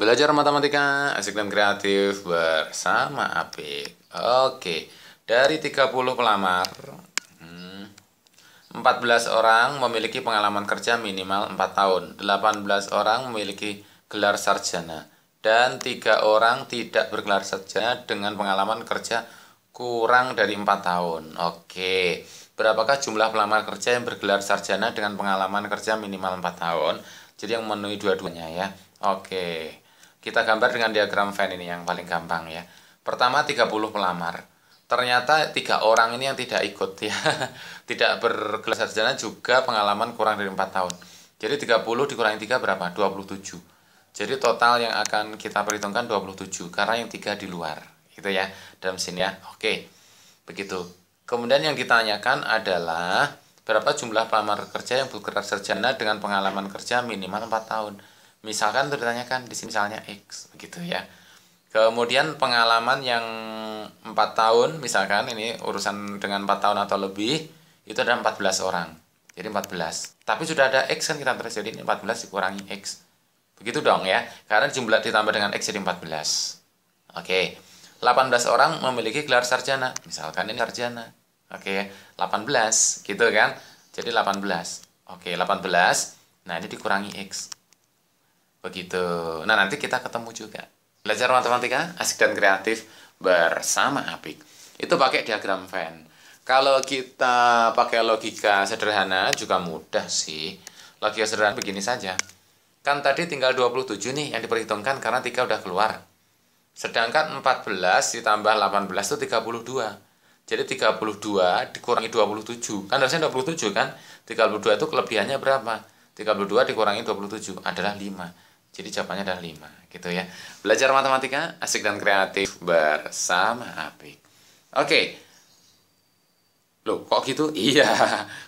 Belajar matematika asik dan kreatif bersama Apik. Oke, dari 30 pelamar, 14 hmm, orang memiliki pengalaman kerja minimal 4 tahun, 18 orang memiliki gelar sarjana, dan 3 orang tidak bergelar sarjana dengan pengalaman kerja kurang dari 4 tahun. Oke, berapakah jumlah pelamar kerja yang bergelar sarjana dengan pengalaman kerja minimal 4 tahun? Jadi yang memenuhi dua-duanya ya. Oke. Kita gambar dengan diagram Venn ini yang paling gampang ya. Pertama 30 pelamar. Ternyata tiga orang ini yang tidak ikut ya. Tidak bergelar sarjana juga pengalaman kurang dari 4 tahun. Jadi 30 dikurangi 3 berapa? 27. Jadi total yang akan kita perhitungkan 27 karena yang tiga di luar. Gitu ya dalam sini ya. Oke. Begitu. Kemudian yang ditanyakan adalah berapa jumlah pelamar kerja yang bergelar sarjana dengan pengalaman kerja minimal 4 tahun misalkan untuk ditanyakan di sini misalnya X begitu ya kemudian pengalaman yang empat tahun misalkan ini urusan dengan empat tahun atau lebih itu ada 14 orang jadi 14 tapi sudah ada X kan kita terus jadi 14 dikurangi X begitu dong ya karena jumlah ditambah dengan X jadi 14 oke 18 orang memiliki gelar sarjana misalkan ini sarjana oke 18 gitu kan jadi 18 oke 18 nah ini dikurangi X Begitu. Nah, nanti kita ketemu juga. Belajar matematika asik dan kreatif bersama Apik. Itu pakai diagram Venn. Kalau kita pakai logika sederhana juga mudah sih. Logika sederhana begini saja. Kan tadi tinggal 27 nih yang diperhitungkan karena 3 udah keluar. Sedangkan 14 ditambah 18 itu 32. Jadi 32 dikurangi 27. Kan harusnya 27 kan? 32 itu kelebihannya berapa? 32 dikurangi 27 adalah 5. Jadi jawabannya adalah 5 gitu ya. Belajar matematika asik dan kreatif bersama Apik. Oke. Okay. Loh, kok gitu? Iya.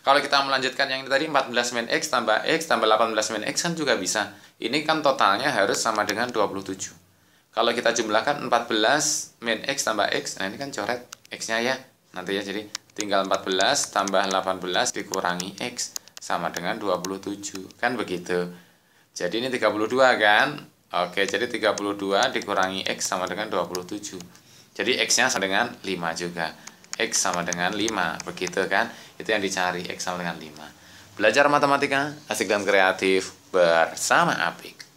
Kalau kita melanjutkan yang tadi 14 min X tambah X tambah 18 min X kan juga bisa. Ini kan totalnya harus sama dengan 27. Kalau kita jumlahkan 14 min X tambah X, nah ini kan coret X-nya ya. Nanti ya, jadi tinggal 14 tambah 18 dikurangi X sama dengan 27. Kan begitu. Jadi ini 32 kan? Oke, jadi 32 dikurangi X sama dengan 27. Jadi X-nya sama dengan 5 juga. X sama dengan 5, begitu kan? Itu yang dicari, X sama dengan 5. Belajar matematika, asik dan kreatif bersama Apik.